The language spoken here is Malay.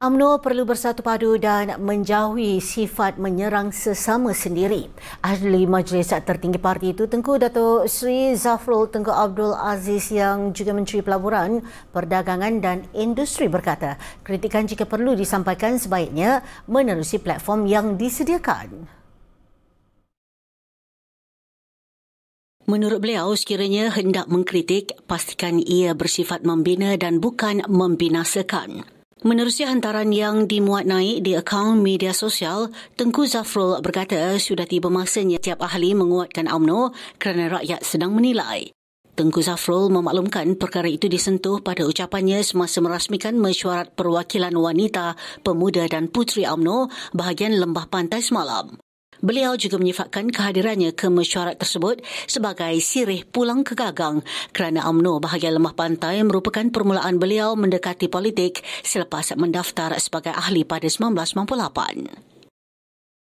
UMNO perlu bersatu padu dan menjauhi sifat menyerang sesama sendiri. Ahli Majlis Tertinggi Parti itu Tengku Dato' Sri Zafrul Tengku Abdul Aziz yang juga Menteri Pelaburan, Perdagangan dan Industri berkata kritikan jika perlu disampaikan sebaiknya menerusi platform yang disediakan. Menurut beliau, sekiranya hendak mengkritik, pastikan ia bersifat membina dan bukan membinasakan. Menerusi hantaran yang dimuat naik di akaun media sosial, Tengku Zafrul berkata sudah tiba masanya tiap ahli menguatkan UMNO kerana rakyat sedang menilai. Tengku Zafrul memaklumkan perkara itu disentuh pada ucapannya semasa merasmikan mesyuarat perwakilan wanita, pemuda dan putri UMNO bahagian Lembah Pantai semalam. Beliau juga menyifatkan kehadirannya ke mesyuarat tersebut sebagai sirih pulang ke gagang kerana UMNO bahagian lemah pantai merupakan permulaan beliau mendekati politik selepas mendaftar sebagai ahli pada 1998.